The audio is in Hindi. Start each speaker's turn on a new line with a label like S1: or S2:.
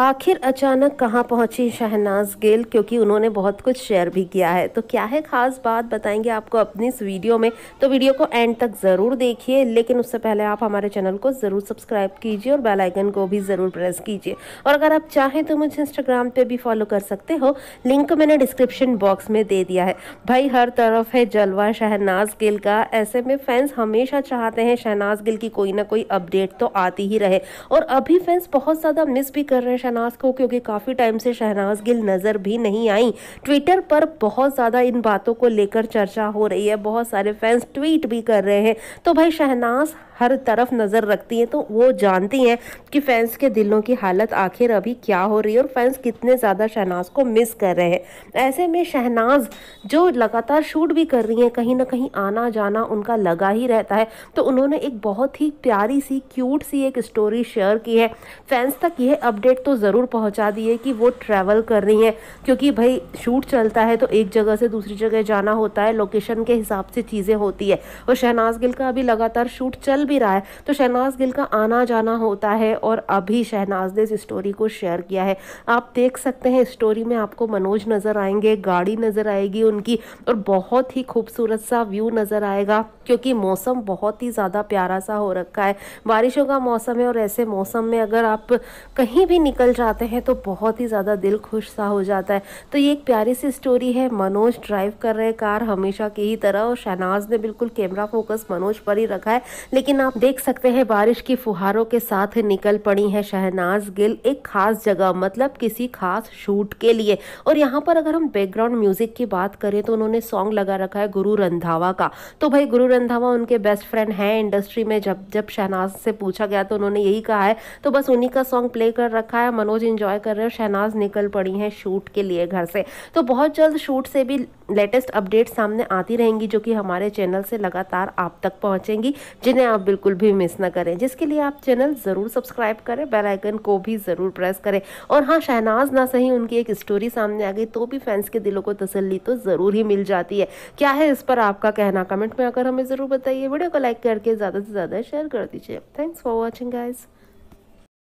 S1: आखिर अचानक कहाँ पहुंची शहनाज गिल क्योंकि उन्होंने बहुत कुछ शेयर भी किया है तो क्या है खास बात बताएंगे आपको अपनी इस वीडियो में तो वीडियो को एंड तक ज़रूर देखिए लेकिन उससे पहले आप हमारे चैनल को ज़रूर सब्सक्राइब कीजिए और बेल आइकन को भी ज़रूर प्रेस कीजिए और अगर आप चाहें तो मुझे इंस्टाग्राम पर भी फॉलो कर सकते हो लिंक मैंने डिस्क्रिप्शन बॉक्स में दे दिया है भाई हर तरफ है जलवा शहनाज गिल का ऐसे में फैंस हमेशा चाहते हैं शहनाज गिल की कोई ना कोई अपडेट तो आती ही रहे और अभी फैंस बहुत ज़्यादा मिस भी कर रहे हैं शहनाज को क्योंकि काफ़ी टाइम से शहनाज गिल नज़र भी नहीं आई ट्विटर पर बहुत ज़्यादा इन बातों को लेकर चर्चा हो रही है बहुत सारे फैंस ट्वीट भी कर रहे हैं तो भाई शहनाज हर तरफ नज़र रखती हैं तो वो जानती हैं कि फैंस के दिलों की हालत आखिर अभी क्या हो रही है और फैंस कितने ज़्यादा शहनाज को मिस कर रहे हैं ऐसे में शहनाज जो लगातार शूट भी कर रही हैं कहीं ना कहीं आना जाना उनका लगा ही रहता है तो उन्होंने एक बहुत ही प्यारी सी क्यूट सी एक स्टोरी शेयर की है फैंस तक यह अपडेट तो ज़रूर पहुँचा दी है कि वो ट्रैवल कर रही हैं क्योंकि भाई शूट चलता है तो एक जगह से दूसरी जगह जाना होता है लोकेशन के हिसाब से चीज़ें होती है और शहनाज गिल का अभी लगातार शूट चल भी रहा है तो शहनाज गिल का आना जाना होता है और अभी शहनाज ने इस स्टोरी को शेयर किया है आप देख सकते हैं स्टोरी में आपको मनोज नज़र आएंगे गाड़ी नज़र आएगी उनकी और बहुत ही खूबसूरत सा व्यू नज़र आएगा क्योंकि मौसम बहुत ही ज़्यादा प्यारा सा हो रखा है बारिशों का मौसम है और ऐसे मौसम में अगर आप कहीं भी निकल जाते हैं तो बहुत ही ज़्यादा दिल खुश सा हो जाता है तो ये एक प्यारी सी स्टोरी है मनोज ड्राइव कर रहे कार हमेशा की ही तरह और शहनाज ने बिल्कुल कैमरा फोकस मनोज पर ही रखा है लेकिन लेकिन आप देख सकते हैं बारिश की फुहारों के साथ निकल पड़ी है शहनाज गिल एक खास जगह मतलब किसी खास शूट के लिए और यहाँ पर अगर हम बैकग्राउंड म्यूजिक की बात करें तो उन्होंने सॉन्ग लगा रखा है गुरु रंधावा का तो भाई गुरु रंधावा उनके बेस्ट फ्रेंड हैं इंडस्ट्री में जब जब शहनाज से पूछा गया तो उन्होंने यही कहा है तो बस उन्हीं का सॉन्ग प्ले कर रखा है मनोज इंजॉय कर रहे हैं शहनाज निकल पड़ी है शूट के लिए घर से तो बहुत जल्द शूट से भी लेटेस्ट अपडेट सामने आती रहेंगी जो कि हमारे चैनल से लगातार आप तक पहुंचेंगी जिन्हें आप बिल्कुल भी मिस ना करें जिसके लिए आप चैनल ज़रूर सब्सक्राइब करें बेल आइकन को भी ज़रूर प्रेस करें और हाँ शहनाज ना सही उनकी एक स्टोरी सामने आ गई तो भी फैंस के दिलों को तसली तो ज़रूर ही मिल जाती है क्या है इस पर आपका कहना कमेंट में आकर हमें ज़रूर बताइए वीडियो को लाइक करके ज़्यादा से ज़्यादा शेयर कर दीजिए थैंक्स फॉर वॉचिंग गाइज़